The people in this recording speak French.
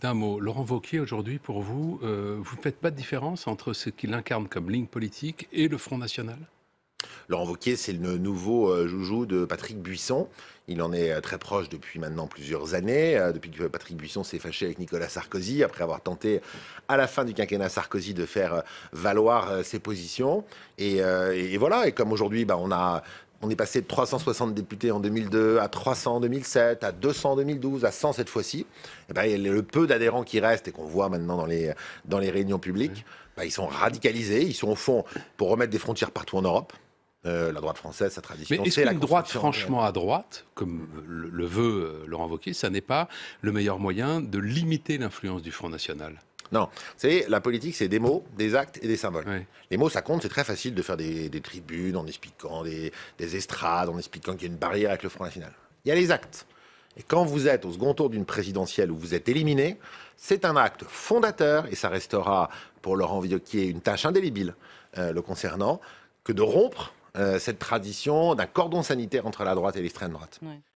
d'un mot. Laurent Vauquier, aujourd'hui, pour vous, euh, vous ne faites pas de différence entre ce qu'il incarne comme ligne politique et le Front National Laurent Vauquier, c'est le nouveau euh, joujou de Patrick Buisson. Il en est euh, très proche depuis maintenant plusieurs années, depuis que Patrick Buisson s'est fâché avec Nicolas Sarkozy, après avoir tenté à la fin du quinquennat Sarkozy de faire valoir ses positions. Et, voilà, et comme aujourd'hui, bah, on a on est passé de 360 députés en 2002 à 300 en 2007, à 200 en 2012, à 100 cette fois-ci. Et eh ben, le peu d'adhérents qui restent et qu'on voit maintenant dans les, dans les réunions publiques, ben, ils sont radicalisés, ils sont au fond pour remettre des frontières partout en Europe. Euh, la droite française, sa tradition. Mais est-ce droite franchement à droite, comme le, veut euh, Laurent Wauquiez, ça n'est pas le meilleur moyen de limiter l'influence du Front National non, c'est la politique, c'est des mots, des actes et des symboles. Les mots, ça compte, c'est très facile de faire des, tribunes en expliquant des, des estrades, en expliquant qu'il y a une barrière avec le Front National. Il y a les actes. Et quand vous êtes au second tour d'une présidentielle où vous êtes éliminé, c'est un acte fondateur, et ça restera pour Laurent Vioquier une tâche indélébile euh, le concernant, que de rompre euh, cette tradition d'un cordon sanitaire entre la droite et l'extrême droite.